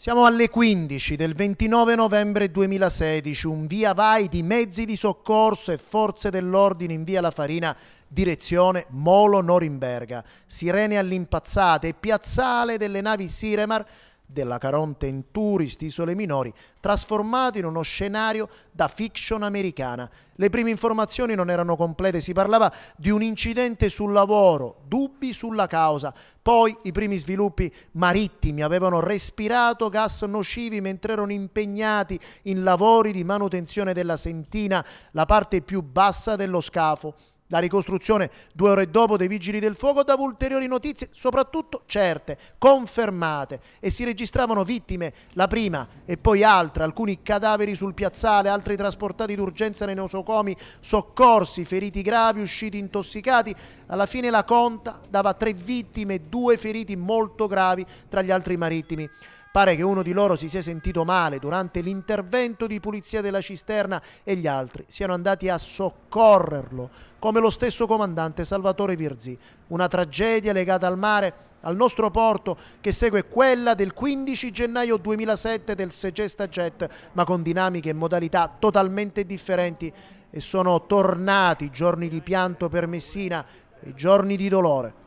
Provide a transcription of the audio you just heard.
Siamo alle 15 del 29 novembre 2016, un via vai di mezzi di soccorso e forze dell'ordine in via La Farina, direzione Molo Norimberga. Sirene all'impazzata e piazzale delle navi Siremar della Caronte in Tourist, Isole Minori, trasformato in uno scenario da fiction americana. Le prime informazioni non erano complete, si parlava di un incidente sul lavoro, dubbi sulla causa. Poi i primi sviluppi marittimi avevano respirato gas nocivi mentre erano impegnati in lavori di manutenzione della sentina, la parte più bassa dello scafo. La ricostruzione due ore dopo dei vigili del fuoco dava ulteriori notizie, soprattutto certe, confermate, e si registravano vittime, la prima e poi altra, alcuni cadaveri sul piazzale, altri trasportati d'urgenza nei nosocomi, soccorsi, feriti gravi, usciti intossicati. Alla fine la conta dava tre vittime e due feriti molto gravi tra gli altri marittimi. Pare che uno di loro si sia sentito male durante l'intervento di pulizia della cisterna e gli altri siano andati a soccorrerlo, come lo stesso comandante Salvatore Virzi. Una tragedia legata al mare, al nostro porto, che segue quella del 15 gennaio 2007 del Segesta Jet, ma con dinamiche e modalità totalmente differenti. E sono tornati giorni di pianto per Messina e giorni di dolore.